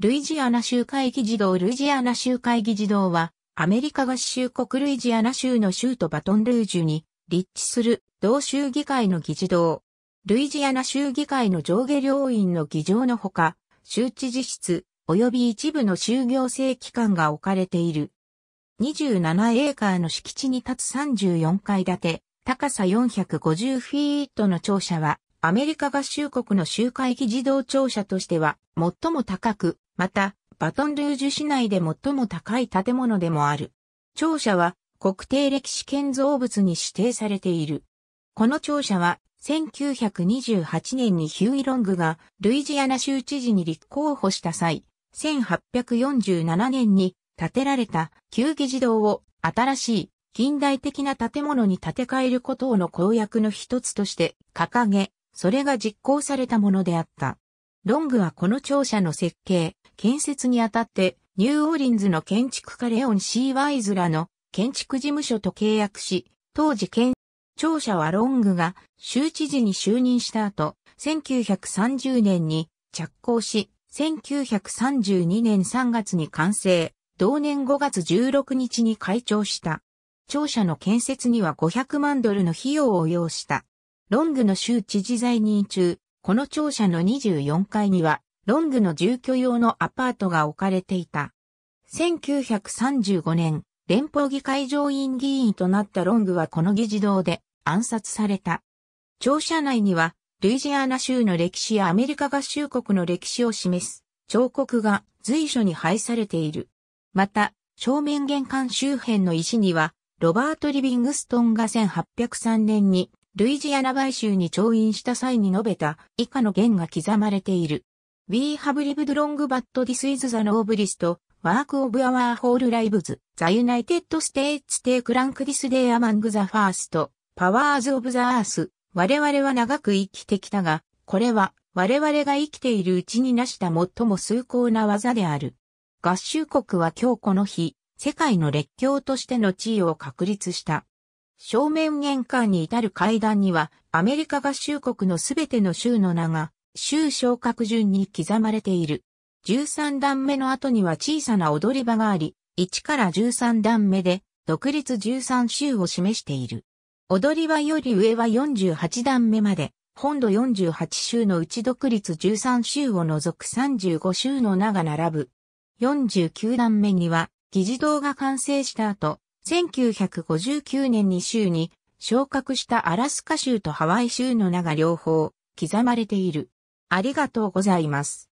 ルイジアナ州会議事堂ルイジアナ州会議事堂は、アメリカ合衆国ルイジアナ州の州都バトンルージュに立地する同州議会の議事堂。ルイジアナ州議会の上下両院の議場のほか、州知事室、及び一部の州行政機関が置かれている。27エーカーの敷地に立つ34階建て、高さ450フィートの庁舎は、アメリカ合衆国の集会議事堂庁舎としては、最も高く、また、バトンルージュ市内で最も高い建物でもある。庁舎は国定歴史建造物に指定されている。この庁舎は1928年にヒューイ・ロングがルイジアナ州知事に立候補した際、1847年に建てられた旧議事堂を新しい近代的な建物に建て替えることをの公約の一つとして掲げ、それが実行されたものであった。ロングはこの庁舎の設計、建設にあたって、ニューオーリンズの建築家レオン・シー・ワイズらの建築事務所と契約し、当時建庁舎はロングが州知事に就任した後、1930年に着工し、1932年3月に完成、同年5月16日に開庁した。庁舎の建設には500万ドルの費用を要した。ロングの州知事在任中、この庁舎の24階には、ロングの住居用のアパートが置かれていた。1935年、連邦議会上院議員となったロングはこの議事堂で暗殺された。庁舎内には、ルイジアナ州の歴史やアメリカ合衆国の歴史を示す彫刻が随所に配されている。また、正面玄関周辺の石には、ロバート・リビングストンが1803年にルイジアナ買収に調印した際に述べた以下の言が刻まれている。We have lived long but this is the noblest work of our whole lives. The United States take rank this day among the first powers of the earth. 我々は長く生きてきたが、これは我々が生きているうちに成した最も崇高な技である。合衆国は今日この日、世界の列強としての地位を確立した。正面玄関に至る階段には、アメリカ合衆国のすべての州の名が、州昇格順に刻まれている。13段目の後には小さな踊り場があり、1から13段目で、独立13州を示している。踊り場より上は48段目まで、本土48州のうち独立13州を除く35州の名が並ぶ。49段目には、議事堂が完成した後、1959年に州に昇格したアラスカ州とハワイ州の名が両方刻まれている。ありがとうございます。